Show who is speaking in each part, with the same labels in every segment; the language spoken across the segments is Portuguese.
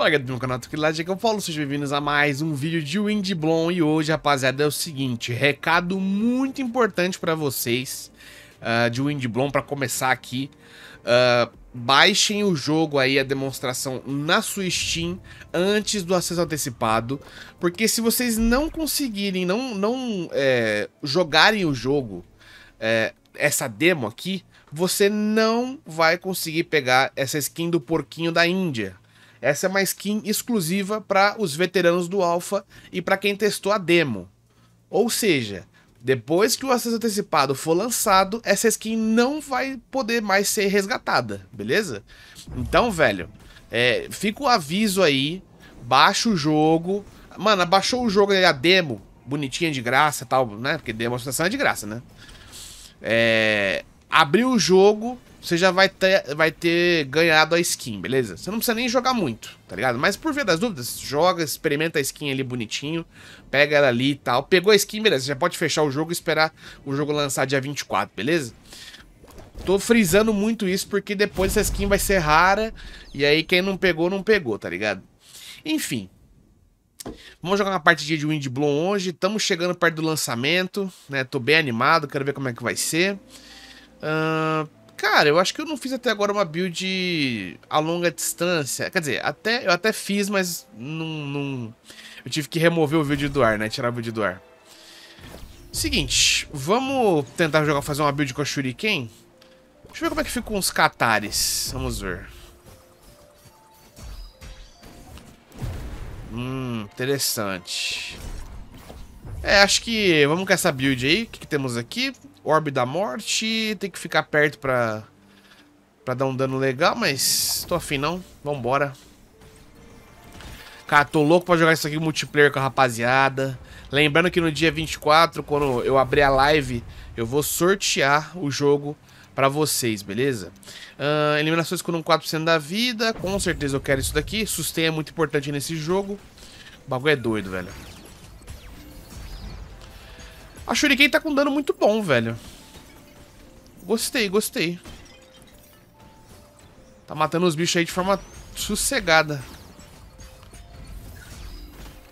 Speaker 1: Fala galera do meu canal, Tranquilidade, aqui é o sejam bem-vindos a mais um vídeo de Windblom E hoje, rapaziada, é o seguinte, recado muito importante pra vocês uh, de Windblom, pra começar aqui uh, Baixem o jogo aí, a demonstração na sua Steam antes do acesso antecipado Porque se vocês não conseguirem, não, não é, jogarem o jogo, é, essa demo aqui você não vai conseguir pegar essa skin do porquinho da Índia, essa é uma skin exclusiva para os veteranos do Alpha e para quem testou a demo. Ou seja, depois que o acesso antecipado for lançado, essa skin não vai poder mais ser resgatada, beleza? Então, velho, é, fica o aviso aí, baixa o jogo. Mano, baixou o jogo aí, a demo, bonitinha de graça e tal, né? Porque demonstração é, é de graça, né? É, abriu o jogo, você já vai ter, vai ter ganhado a skin, beleza? Você não precisa nem jogar muito, tá ligado? Mas por via das dúvidas, joga, experimenta a skin ali bonitinho, pega ela ali e tal. Pegou a skin, beleza, você já pode fechar o jogo e esperar o jogo lançar dia 24, beleza? Tô frisando muito isso porque depois essa skin vai ser rara e aí quem não pegou, não pegou, tá ligado? Enfim, Vamos jogar uma partidinha de Windblown hoje. Estamos chegando perto do lançamento, né? Tô bem animado, quero ver como é que vai ser. Uh, Cara, eu acho que eu não fiz até agora uma build a longa distância. Quer dizer, até, eu até fiz, mas não, não... Eu tive que remover o vídeo do ar, né? Tirar o vídeo do ar. Seguinte, vamos tentar jogar, fazer uma build com a Shuriken. Deixa eu ver como é que ficam os Katares. Vamos ver. Hum, interessante. É, acho que vamos com essa build aí. O que, que temos aqui? Orbe da Morte. Tem que ficar perto pra, pra dar um dano legal, mas tô afim não. Vambora. Cara, tô louco pra jogar isso aqui multiplayer com a rapaziada. Lembrando que no dia 24, quando eu abrir a live, eu vou sortear o jogo para vocês, beleza? Uh, eliminações com 4% da vida, com certeza eu quero isso daqui. Sustain é muito importante nesse jogo. O bagulho é doido, velho. A Shuriken tá com dano muito bom, velho. Gostei, gostei. Tá matando os bichos aí de forma sossegada.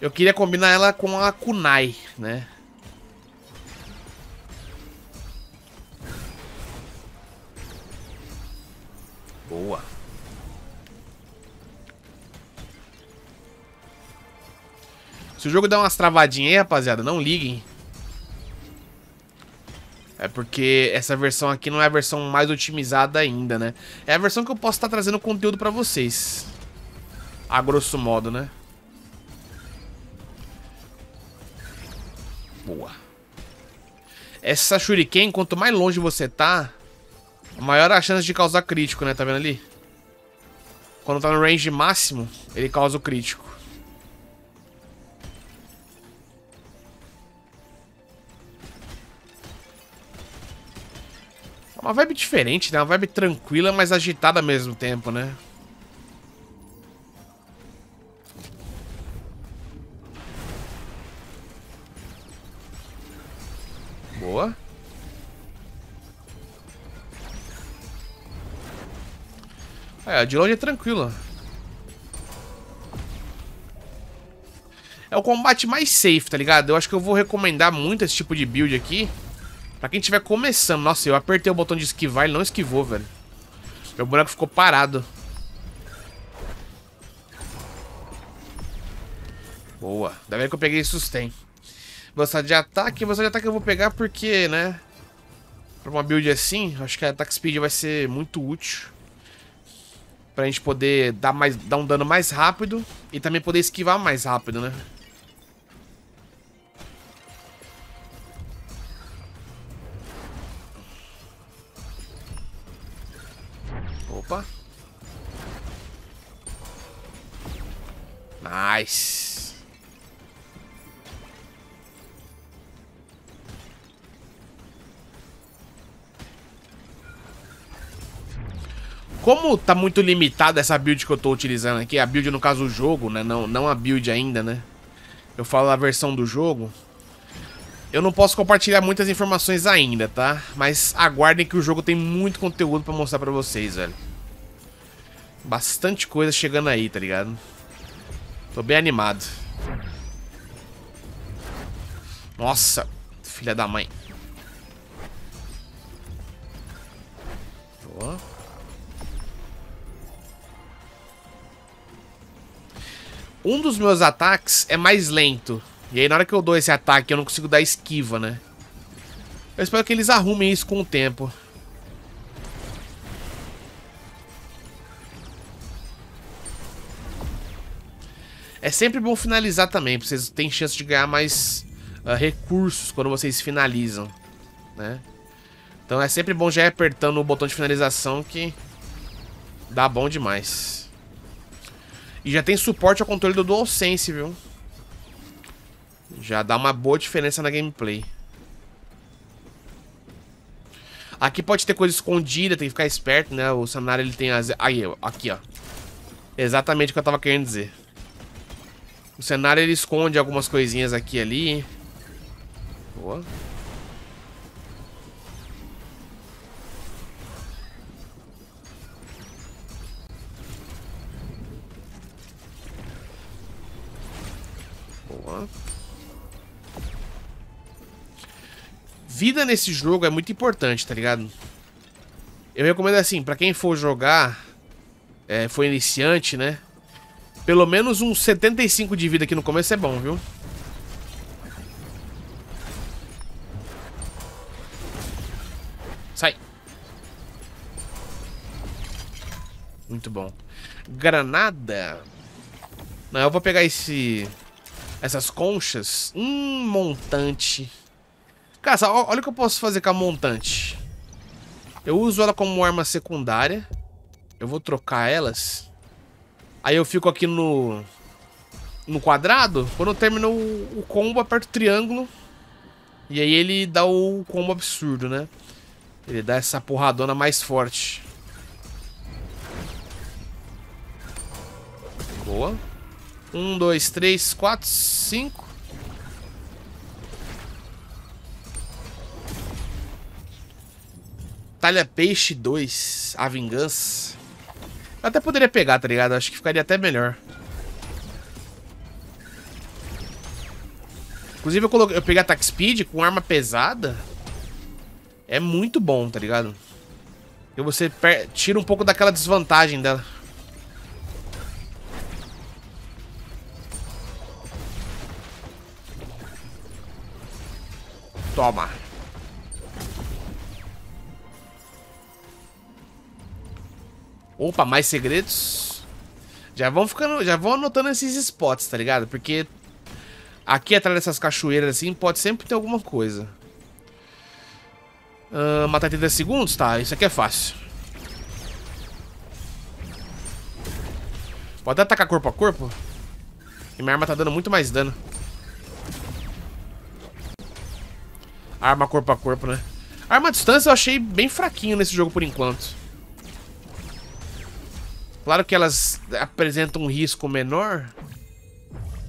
Speaker 1: Eu queria combinar ela com a Kunai, né? Boa. Se o jogo der umas travadinhas aí, rapaziada, não liguem. É porque essa versão aqui não é a versão mais otimizada ainda, né? É a versão que eu posso estar tá trazendo conteúdo pra vocês. A grosso modo, né? Boa. Essa shuriken, quanto mais longe você tá, maior a chance de causar crítico, né? Tá vendo ali? Quando tá no range máximo, ele causa o crítico. É uma vibe diferente, né? Uma vibe tranquila, mas agitada ao mesmo tempo, né? Boa. É, de longe é tranquilo. É o combate mais safe, tá ligado? Eu acho que eu vou recomendar muito esse tipo de build aqui. Pra quem estiver começando... Nossa, eu apertei o botão de esquivar e ele não esquivou, velho. Meu boneco ficou parado. Boa. Ainda bem que eu peguei sustain. Velocidade de ataque. Velocidade de ataque eu vou pegar porque, né... Pra uma build assim, acho que a attack speed vai ser muito útil. Pra gente poder dar, mais, dar um dano mais rápido e também poder esquivar mais rápido, né? Opa. Nice. Como tá muito limitada essa build que eu tô utilizando aqui, a build no caso o jogo, né? Não, não a build ainda, né? Eu falo a versão do jogo. Eu não posso compartilhar muitas informações ainda, tá? Mas aguardem que o jogo tem muito conteúdo pra mostrar pra vocês, velho. Bastante coisa chegando aí, tá ligado? Tô bem animado. Nossa, filha da mãe. Boa. Um dos meus ataques é mais lento. E aí na hora que eu dou esse ataque eu não consigo dar esquiva, né? Eu espero que eles arrumem isso com o tempo. É sempre bom finalizar também, porque vocês têm chance de ganhar mais uh, recursos quando vocês finalizam, né? Então é sempre bom já ir apertando o botão de finalização que dá bom demais. E já tem suporte ao controle do DualSense, viu? Já dá uma boa diferença na gameplay. Aqui pode ter coisa escondida, tem que ficar esperto, né? O cenário ele tem as... Aí, aqui, ó. Exatamente o que eu tava querendo dizer. O cenário ele esconde algumas coisinhas aqui e ali. Boa. Boa. Vida nesse jogo é muito importante, tá ligado? Eu recomendo assim, pra quem for jogar, é, foi iniciante, né? Pelo menos uns 75 de vida aqui no começo é bom, viu? Sai. Muito bom. Granada. Não, eu vou pegar esse... Essas conchas. Hum, montante. Cara, olha o que eu posso fazer com a montante. Eu uso ela como arma secundária. Eu vou trocar elas. Aí eu fico aqui no... No quadrado. Quando eu termino o, o combo, aperto o triângulo. E aí ele dá o combo absurdo, né? Ele dá essa porradona mais forte. Boa. Um, dois, três, quatro, cinco. Talha Peixe 2, A Vingança. Até poderia pegar, tá ligado? Acho que ficaria até melhor. Inclusive, eu, coloquei, eu peguei ataque speed com arma pesada. É muito bom, tá ligado? E você tira um pouco daquela desvantagem dela. Toma. Opa, mais segredos. Já vão ficando, já vão anotando esses spots, tá ligado? Porque aqui atrás dessas cachoeiras assim pode sempre ter alguma coisa. Uh, matar em segundos? Tá, isso aqui é fácil. Pode atacar corpo a corpo? E minha arma tá dando muito mais dano. Arma corpo a corpo, né? Arma à distância eu achei bem fraquinho nesse jogo por enquanto. Claro que elas apresentam um risco menor.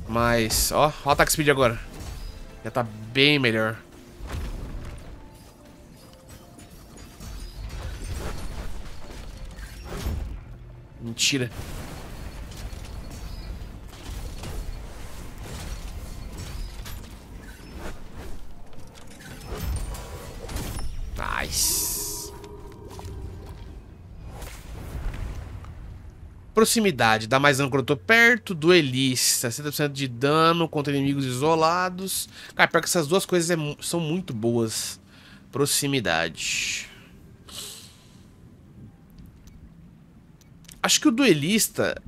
Speaker 1: Mas, ó, ó o attack speed agora. Já tá bem melhor. Mentira. Nice. Proximidade, dá mais dano quando eu tô perto. Duelista, 60% de dano contra inimigos isolados. Cara, pior que essas duas coisas é, são muito boas. Proximidade. Acho que o duelista,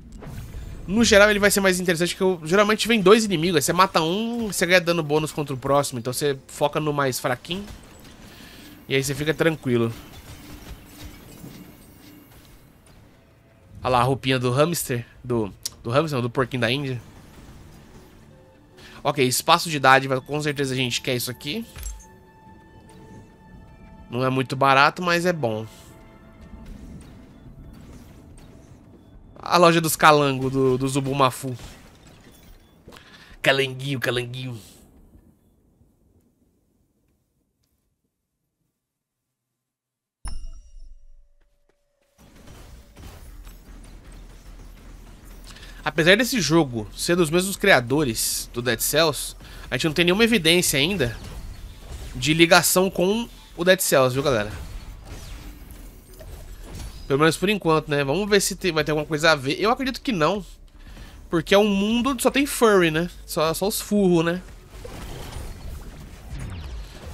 Speaker 1: no geral, ele vai ser mais interessante, porque eu, geralmente vem dois inimigos. Aí você mata um, você ganha dano bônus contra o próximo. Então você foca no mais fraquinho. E aí você fica tranquilo. Olha lá a roupinha do hamster. Do, do hamster, não, do porquinho da Índia. Ok, espaço de dádiva. Com certeza a gente quer isso aqui. Não é muito barato, mas é bom. A loja dos calangos, do, do Zubumafu. Calanguinho, calanguinho. Apesar desse jogo ser dos mesmos criadores do Dead Cells, a gente não tem nenhuma evidência ainda de ligação com o Dead Cells, viu, galera? Pelo menos por enquanto, né? Vamos ver se tem, vai ter alguma coisa a ver. Eu acredito que não. Porque é um mundo só tem furry, né? Só, só os furros, né?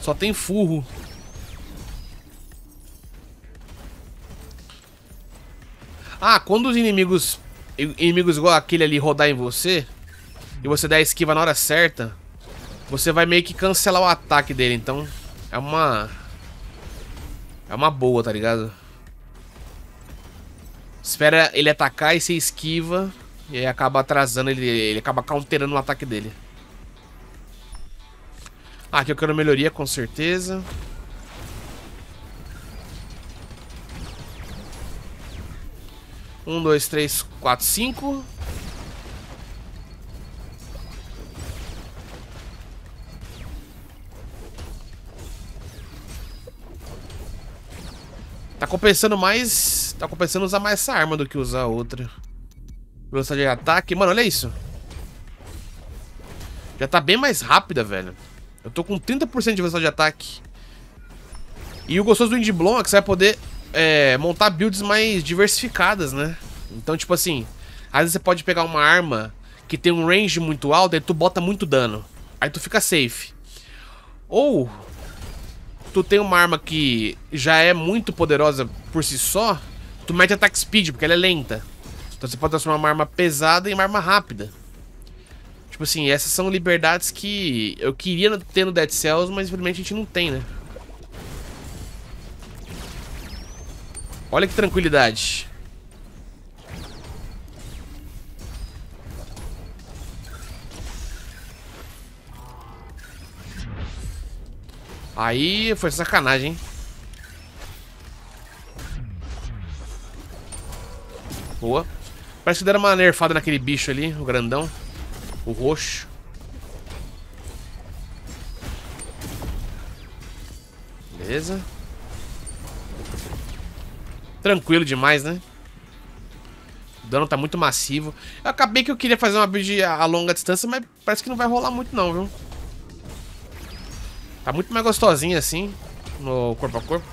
Speaker 1: Só tem furro. Ah, quando os inimigos inimigos igual aquele ali rodar em você, e você der a esquiva na hora certa, você vai meio que cancelar o ataque dele. Então, é uma... É uma boa, tá ligado? Espera ele atacar e você esquiva. E aí acaba atrasando, ele, ele acaba counterando o ataque dele. Ah, aqui eu quero melhoria, com certeza. Um, dois, três, quatro, cinco. Tá compensando mais... Tá compensando usar mais essa arma do que usar outra. Velocidade de ataque. Mano, olha isso. Já tá bem mais rápida, velho. Eu tô com 30% de velocidade de ataque. E o gostoso do Indie Blom é que você vai poder é, montar builds mais diversificadas, né? Então, tipo assim, às vezes você pode pegar uma arma que tem um range muito alto e tu bota muito dano. Aí tu fica safe. Ou tu tem uma arma que já é muito poderosa por si só, tu mete attack speed, porque ela é lenta. Então você pode transformar uma arma pesada em uma arma rápida. Tipo assim, essas são liberdades que eu queria ter no Dead Cells, mas infelizmente a gente não tem, né? Olha que tranquilidade. Aí foi sacanagem, hein? Boa. Parece que deram uma nerfada naquele bicho ali, o grandão. O roxo. Beleza. Tranquilo demais, né? O dano tá muito massivo. Eu acabei que eu queria fazer uma build a longa distância, mas parece que não vai rolar muito não, viu? Tá muito mais gostosinho assim, no corpo a corpo.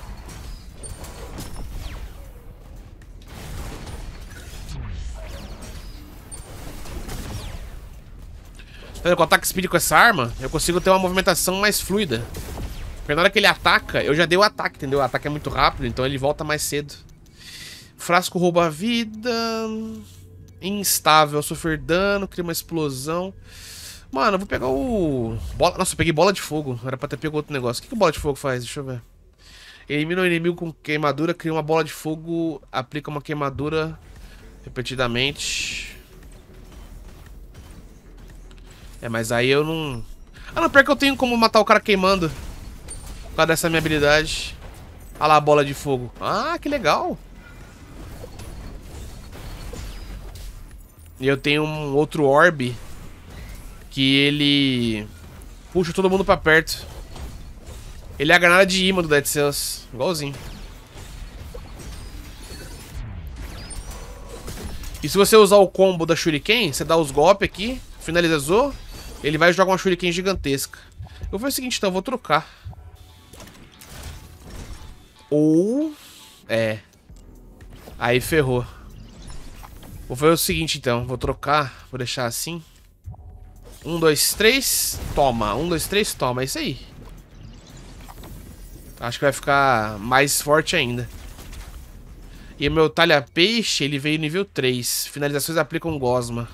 Speaker 1: Com o ataque speed com essa arma, eu consigo ter uma movimentação mais fluida. Porque na hora que ele ataca, eu já dei o ataque, entendeu? O ataque é muito rápido, então ele volta mais cedo. Frasco rouba a vida. Instável, sofrer dano, cria uma explosão. Mano, eu vou pegar o... Bola... Nossa, eu peguei bola de fogo. Era pra ter pego outro negócio. O que, que bola de fogo faz? Deixa eu ver. Elimina o inimigo com queimadura, cria uma bola de fogo, aplica uma queimadura repetidamente. É, mas aí eu não... Ah, não, pior que eu tenho como matar o cara queimando. Por causa dessa minha habilidade. Olha lá, bola de fogo. Ah, que legal. eu tenho um outro orb que ele puxa todo mundo pra perto. Ele é a granada de imã do Dead Cells, igualzinho. E se você usar o combo da Shuriken, você dá os golpes aqui, finaliza Zo, ele vai jogar uma Shuriken gigantesca. Eu vou fazer o seguinte, então, eu vou trocar. Ou... É. Aí ferrou. Vou fazer o seguinte, então. Vou trocar, vou deixar assim. Um, dois, três, toma. Um, dois, três, toma. É isso aí. Acho que vai ficar mais forte ainda. E meu talha-peixe, ele veio nível 3. Finalizações aplicam gosma.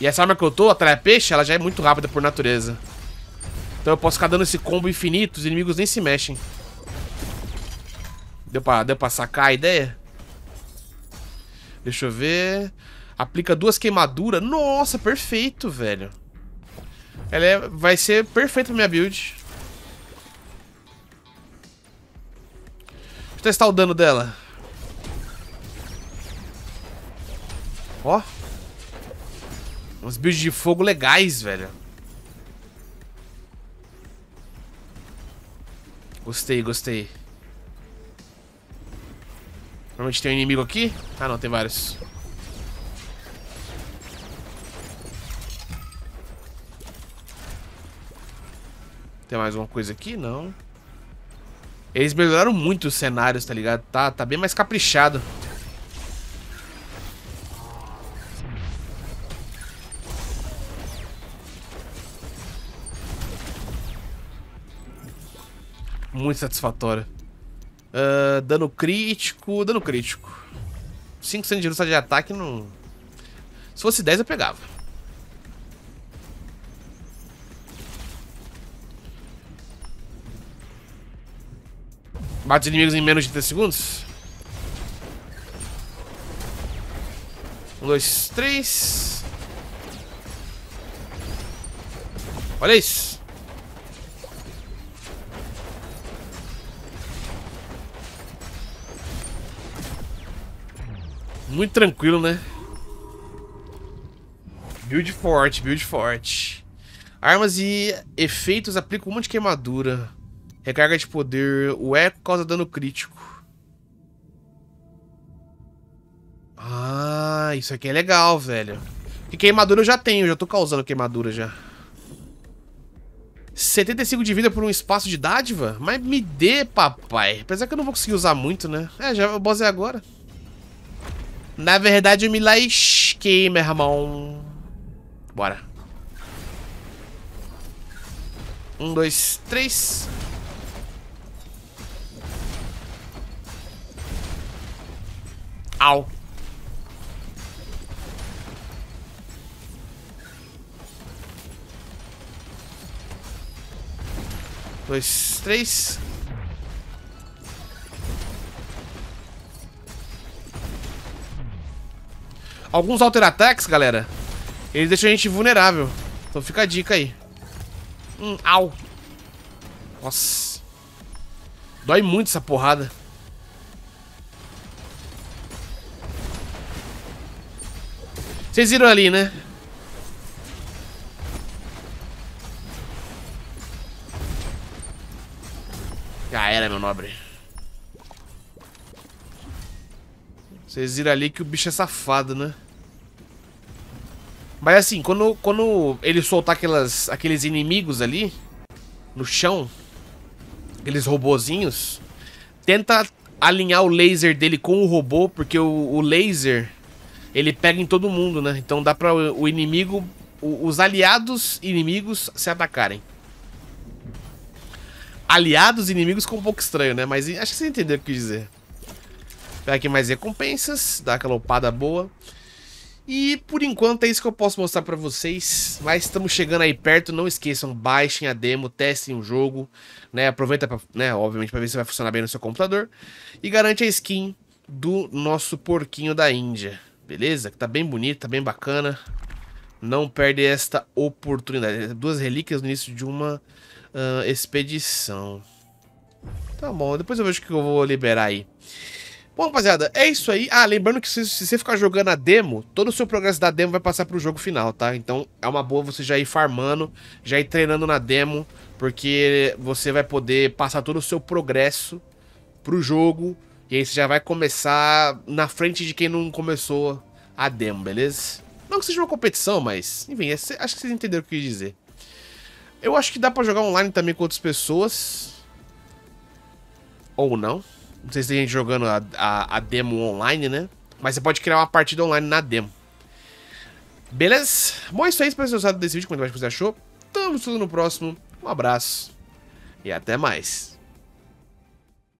Speaker 1: E essa arma que eu tô, a talha-peixe, ela já é muito rápida por natureza. Então eu posso ficar dando esse combo infinito, os inimigos nem se mexem. Deu pra, deu pra sacar a ideia? Deixa eu ver. Aplica duas queimaduras. Nossa, perfeito, velho. Ela é, vai ser perfeita pra minha build. Deixa eu testar o dano dela. Ó. Uns builds de fogo legais, velho. Gostei, gostei. Normalmente tem um inimigo aqui. Ah, não, tem vários. Tem mais alguma coisa aqui? Não. Eles melhoraram muito os cenários, tá ligado? Tá, tá bem mais caprichado. Muito satisfatório. Uh, dano crítico. Dano crítico. 5 de justa de ataque não. Se fosse 10 eu pegava. Bate inimigos em menos de 30 segundos. 1, 2, 3. Olha isso. Muito tranquilo, né? Build forte, build forte. Armas e efeitos aplicam monte de queimadura. Recarga de poder. O eco causa dano crítico. Ah, isso aqui é legal, velho. E queimadura eu já tenho, já tô causando queimadura já. 75 de vida por um espaço de dádiva? Mas me dê, papai. Apesar que eu não vou conseguir usar muito, né? É, já vou é agora. Na verdade, eu me lasquei, meu irmão. Bora. Um, dois, três. Au. Dois, três. Alguns alter-ataques, galera, eles deixam a gente vulnerável. Então fica a dica aí. Hum, au. Nossa. Dói muito essa porrada. Vocês viram ali, né? Já era, meu nobre. Vocês viram ali que o bicho é safado, né? Mas assim, quando, quando ele soltar aquelas, aqueles inimigos ali no chão, aqueles robozinhos, tenta alinhar o laser dele com o robô, porque o, o laser ele pega em todo mundo, né? Então dá pra o inimigo, o, os aliados inimigos se atacarem. Aliados inimigos ficou um pouco estranho, né? Mas acho que você entendeu o que eu quis dizer. Pega aqui mais recompensas, dá aquela opada boa. E por enquanto é isso que eu posso mostrar para vocês, mas estamos chegando aí perto, não esqueçam, baixem a demo, testem o jogo, né? Aproveita, pra, né, obviamente, para ver se vai funcionar bem no seu computador e garante a skin do nosso porquinho da Índia, beleza? Que tá bem bonito, tá bem bacana. Não perde esta oportunidade. Duas relíquias no início de uma uh, expedição. Tá bom, depois eu vejo o que eu vou liberar aí. Bom, rapaziada, é isso aí. Ah, lembrando que se, se, você ficar jogando a demo, todo o seu progresso da demo vai passar pro jogo final, tá? Então é uma boa você já ir farmando, já ir treinando na demo, porque você vai poder passar todo o seu progresso pro jogo, e aí você já vai começar na frente de quem não começou a demo, beleza? Não que seja uma competição, mas, enfim, é, acho que vocês entenderam o que eu quis dizer. Eu acho que dá pra jogar online também com outras pessoas. Ou não. Não sei se tem gente jogando a, a, a demo online, né? Mas você pode criar uma partida online na demo. Beleza? Bom, é isso aí. Espero que vocês desse vídeo. Comenta mais o que você achou. Tamo tudo no próximo. Um abraço e até mais.